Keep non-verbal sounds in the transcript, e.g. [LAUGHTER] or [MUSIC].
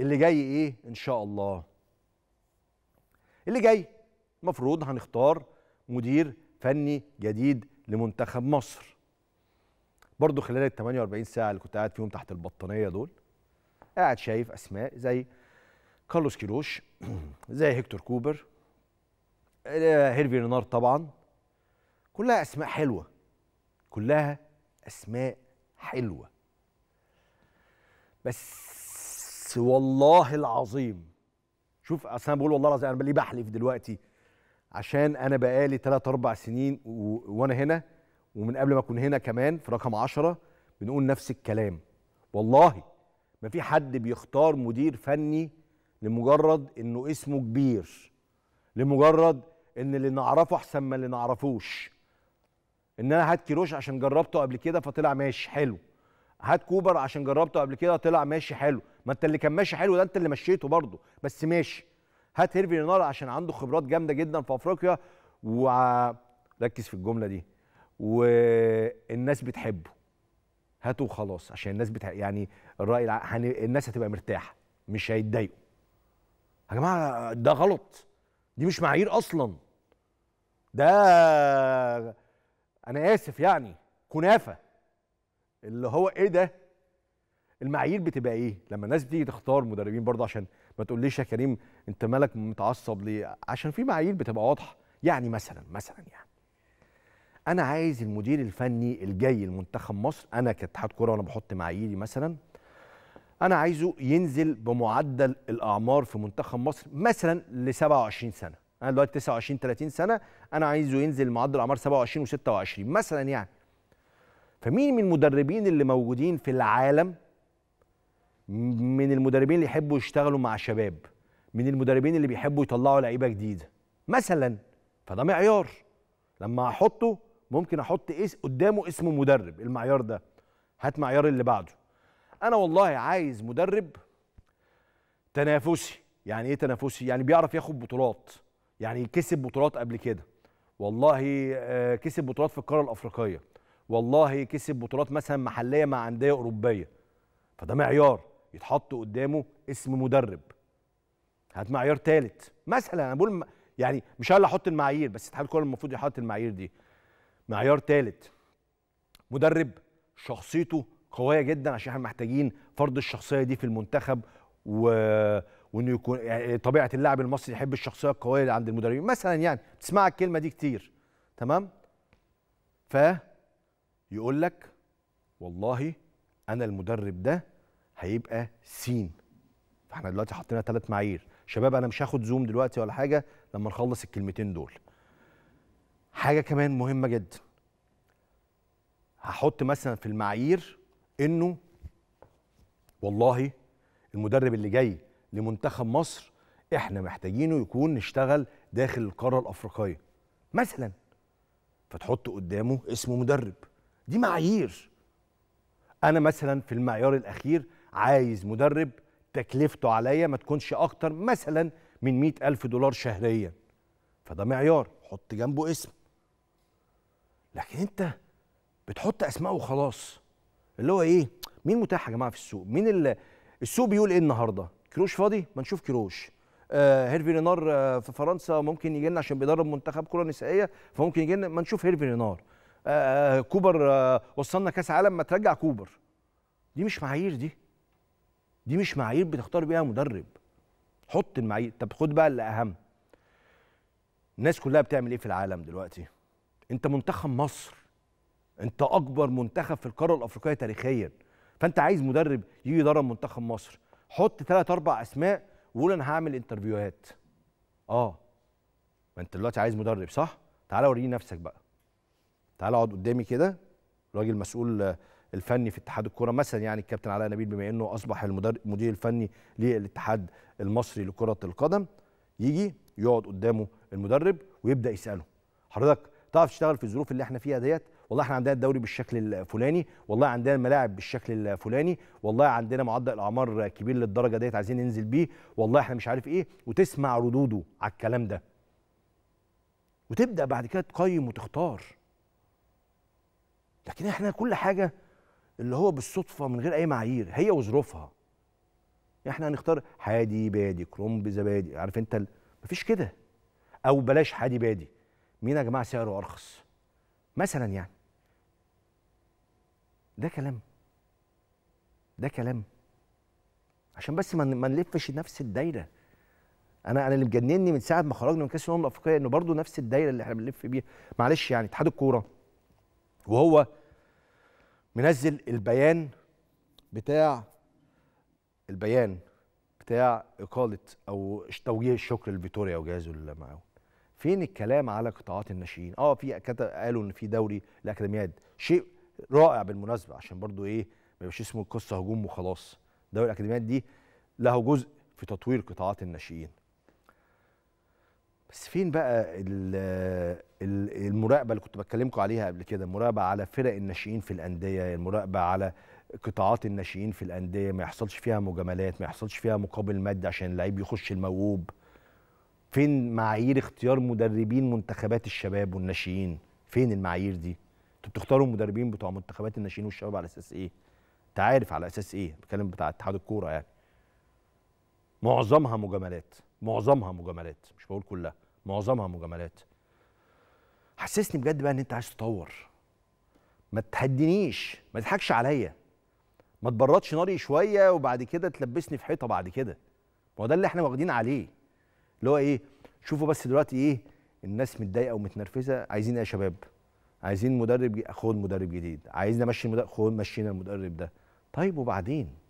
اللي جاي ايه ان شاء الله اللي جاي المفروض هنختار مدير فني جديد لمنتخب مصر برضو خلال ال 48 ساعه اللي كنت قاعد فيهم تحت البطانيه دول قاعد شايف اسماء زي كارلوس كيروش [CLEARS THROAT] زي هيكتور كوبر آه، هيرفي رينار طبعا كلها اسماء حلوه كلها اسماء حلوه بس والله العظيم شوف اصل انا بقول والله العظيم انا ليه بحلف دلوقتي عشان انا بقالي ثلاث اربع سنين وانا هنا ومن قبل ما اكون هنا كمان في رقم 10 بنقول نفس الكلام والله ما في حد بيختار مدير فني لمجرد انه اسمه كبير لمجرد ان اللي نعرفه احسن من اللي نعرفوش ان انا هات كيروش عشان جربته قبل كده فطلع ماشي حلو هات كوبر عشان جربته قبل كده طلع ماشي حلو ما انت اللي كان ماشي حلو ده انت اللي مشيته برضه بس ماشي هات هيرفي رينار عشان عنده خبرات جامده جدا في افريقيا وركز في الجمله دي والناس بتحبه هاته وخلاص عشان الناس بتح... يعني الراي الع... هن... الناس هتبقى مرتاحه مش هيتضايقوا يا جماعه ده غلط دي مش معايير اصلا ده انا اسف يعني كنافه اللي هو ايه ده المعايير بتبقى ايه لما الناس بتيجي تختار مدربين برضه عشان ما تقوليش يا كريم انت مالك متعصب ليه عشان في معايير بتبقى واضحه يعني مثلا مثلا يعني انا عايز المدير الفني الجاي لمنتخب مصر انا كاتحاد كوره وانا بحط معاييري مثلا انا عايزه ينزل بمعدل الاعمار في منتخب مصر مثلا ل 27 سنه انا دلوقتي 29 30 سنه انا عايزه ينزل معدل الاعمار 27 و26 مثلا يعني فمين من المدربين اللي موجودين في العالم من المدربين اللي يحبوا يشتغلوا مع الشباب من المدربين اللي بيحبوا يطلعوا لعيبه جديده مثلا فده معيار لما احطه ممكن احط إيه قدامه اسم مدرب المعيار ده هات معيار اللي بعده انا والله عايز مدرب تنافسي يعني ايه تنافسي يعني بيعرف ياخد بطولات يعني كسب بطولات قبل كده والله آه، كسب بطولات في القاره الافريقيه والله كسب بطولات مثلا محليه مع انديه اوروبيه فده معيار يتحط قدامه اسم مدرب هات معيار ثالث مثلا انا بقول يعني مش انا اللي احط المعايير بس اتحاد الكوره المفروض يحط المعايير دي معيار ثالث مدرب شخصيته قويه جدا عشان احنا محتاجين فرض الشخصيه دي في المنتخب و... وانه يكون يعني طبيعه اللاعب المصري يحب الشخصيه القويه اللي عند المدربين مثلا يعني بتسمع الكلمه دي كتير تمام ف يقول لك والله انا المدرب ده هيبقى س فاحنا دلوقتي حطينا ثلاث معايير شباب انا مش هاخد زوم دلوقتي ولا حاجه لما نخلص الكلمتين دول حاجه كمان مهمه جدا هحط مثلا في المعايير انه والله المدرب اللي جاي لمنتخب مصر احنا محتاجينه يكون نشتغل داخل القاره الافريقيه مثلا فتحط قدامه اسمه مدرب دي معايير انا مثلا في المعيار الاخير عايز مدرب تكلفته عليا ما تكونش اكتر مثلا من مئة ألف دولار شهريا فده معيار حط جنبه اسم لكن انت بتحط اسماء وخلاص اللي هو ايه مين متاح يا جماعه في السوق مين اللي السوق بيقول ايه النهارده كروش فاضي ما نشوف كروش آه هيرفي رينار آه في فرنسا ممكن يجي لنا عشان بيدرب منتخب كره نسائيه فممكن يجي لنا ما نشوف هيرفي رينار آه, آه، كوبر آه وصلنا كاس عالم ما ترجع كوبر دي مش معايير دي دي مش معايير بتختار بيها مدرب حط المعايير طب خد بقى اللي اهم الناس كلها بتعمل ايه في العالم دلوقتي انت منتخب مصر انت اكبر منتخب في القاره الافريقيه تاريخيا فانت عايز مدرب يجي يدرب منتخب مصر حط ثلاث اربع اسماء وقول انا هعمل انترفيوهات اه ما انت دلوقتي عايز مدرب صح تعالى وريني نفسك بقى تعالى اقعد قدامي كده راجل مسؤول الفني في اتحاد الكره مثلا يعني الكابتن علاء نبيل بما انه اصبح المدير الفني للاتحاد المصري لكره القدم يجي يقعد قدامه المدرب ويبدا يساله حضرتك تعرف تشتغل في الظروف اللي احنا فيها ديت والله احنا عندنا الدوري بالشكل الفلاني والله عندنا الملاعب بالشكل الفلاني والله عندنا معدل الاعمار كبير للدرجه ديت عايزين ننزل بيه والله احنا مش عارف ايه وتسمع ردوده على الكلام ده وتبدا بعد كده تقيم وتختار لكن احنا كل حاجه اللي هو بالصدفه من غير اي معايير هي وظروفها احنا هنختار حادي بادي كرومب زبادي عارف انت ال... مفيش كده او بلاش حادي بادي مين يا جماعه سعره ارخص مثلا يعني ده كلام ده كلام عشان بس ما من... نلفش نفس الدايره انا انا اللي مجنني من ساعه ما خرجنا من كاس الامم الافريقيه انه برضه نفس الدايره اللي احنا بنلف بيها معلش يعني اتحاد الكوره وهو منزل البيان بتاع البيان بتاع اقاله او توجيه الشكر لفيتوريا وجهازه المعاون فين الكلام على قطاعات الناشئين اه في قالوا ان في دوري الاكاديميات شيء رائع بالمناسبه عشان برضو ايه ما يبقاش اسمه القصه هجوم وخلاص دوري الاكاديميات دي له جزء في تطوير قطاعات الناشئين بس فين بقى المراقبه اللي كنت بتكلمكم عليها قبل كده المراقبه على فرق الناشئين في الانديه المراقبه على قطاعات الناشئين في الانديه ما يحصلش فيها مجاملات ما يحصلش فيها مقابل مادي عشان اللعيب يخش الموهوب فين معايير اختيار مدربين منتخبات الشباب والناشئين فين المعايير دي انتوا بتختاروا المدربين بتوع منتخبات الناشئين والشباب على اساس ايه انت عارف على اساس ايه بتكلم بتاع اتحاد الكوره يعني معظمها مجاملات معظمها مجاملات مش بقول كلها معظمها مجاملات حسسني بجد بقى ان انت عايز تطور ما تهدنيش ما تضحكش عليا ما تبردش ناري شويه وبعد كده تلبسني في حيطه بعد كده ما هو ده اللي احنا واخدين عليه اللي هو ايه شوفوا بس دلوقتي ايه الناس متضايقه ومتنرفزه عايزين ايه يا شباب عايزين مدرب خد مدرب جديد عايزين امشي المدرب خد مشينا المدرب ده طيب وبعدين